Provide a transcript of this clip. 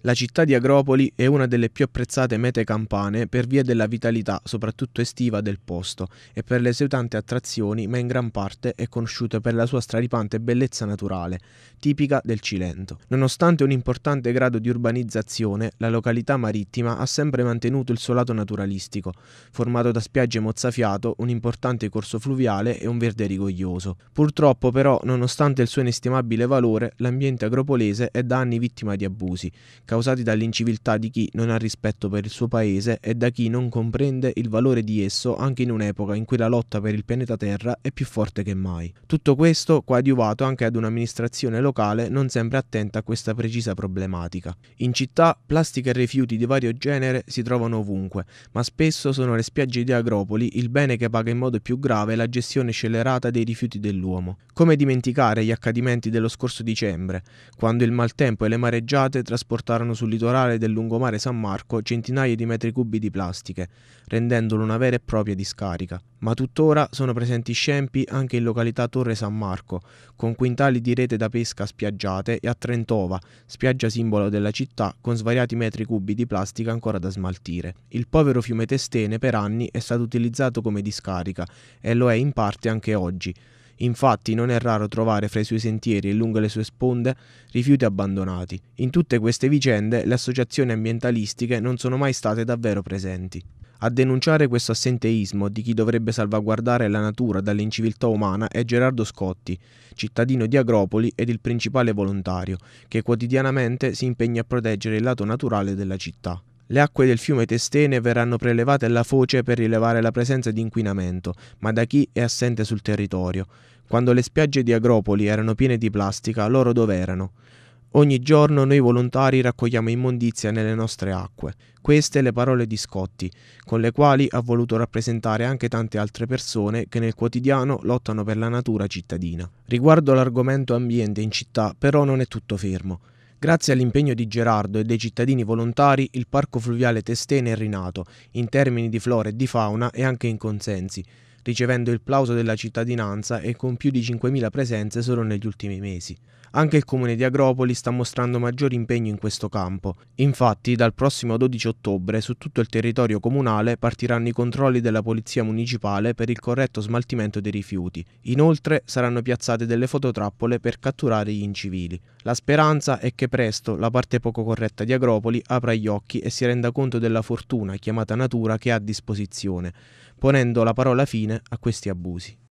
La città di Agropoli è una delle più apprezzate mete campane per via della vitalità, soprattutto estiva, del posto e per le sue tante attrazioni, ma in gran parte è conosciuta per la sua straripante bellezza naturale, tipica del Cilento. Nonostante un importante grado di urbanizzazione, la località marittima ha sempre mantenuto il suo lato naturalistico, formato da spiagge mozzafiato, un importante corso fluviale e un verde rigoglioso. Purtroppo però, nonostante il suo inestimabile valore, l'ambiente agropolese è da anni vittima di abusi causati dall'inciviltà di chi non ha rispetto per il suo paese e da chi non comprende il valore di esso anche in un'epoca in cui la lotta per il pianeta Terra è più forte che mai. Tutto questo coadiuvato anche ad un'amministrazione locale non sempre attenta a questa precisa problematica. In città plastica e rifiuti di vario genere si trovano ovunque, ma spesso sono le spiagge di Agropoli il bene che paga in modo più grave la gestione scellerata dei rifiuti dell'uomo. Come dimenticare gli accadimenti dello scorso dicembre, quando il maltempo e le mareggiate trasportarono gettarono sul litorale del lungomare San Marco centinaia di metri cubi di plastiche, rendendolo una vera e propria discarica. Ma tuttora sono presenti scempi anche in località Torre San Marco, con quintali di rete da pesca spiaggiate e a Trentova, spiaggia simbolo della città, con svariati metri cubi di plastica ancora da smaltire. Il povero fiume Testene per anni è stato utilizzato come discarica e lo è in parte anche oggi. Infatti non è raro trovare fra i suoi sentieri e lungo le sue sponde rifiuti abbandonati. In tutte queste vicende le associazioni ambientalistiche non sono mai state davvero presenti. A denunciare questo assenteismo di chi dovrebbe salvaguardare la natura dall'inciviltà umana è Gerardo Scotti, cittadino di Agropoli ed il principale volontario, che quotidianamente si impegna a proteggere il lato naturale della città. Le acque del fiume Testene verranno prelevate alla foce per rilevare la presenza di inquinamento, ma da chi è assente sul territorio. Quando le spiagge di Agropoli erano piene di plastica, loro dov'erano? Ogni giorno noi volontari raccogliamo immondizia nelle nostre acque. Queste le parole di Scotti, con le quali ha voluto rappresentare anche tante altre persone che nel quotidiano lottano per la natura cittadina. Riguardo l'argomento ambiente in città, però non è tutto fermo. Grazie all'impegno di Gerardo e dei cittadini volontari, il Parco Fluviale Testene è rinato, in termini di flora e di fauna e anche in consensi ricevendo il plauso della cittadinanza e con più di 5.000 presenze solo negli ultimi mesi. Anche il comune di Agropoli sta mostrando maggior impegno in questo campo. Infatti, dal prossimo 12 ottobre su tutto il territorio comunale partiranno i controlli della Polizia Municipale per il corretto smaltimento dei rifiuti. Inoltre saranno piazzate delle fototrappole per catturare gli incivili. La speranza è che presto la parte poco corretta di Agropoli apra gli occhi e si renda conto della fortuna chiamata natura che ha a disposizione, ponendo la parola fine a questi abusi.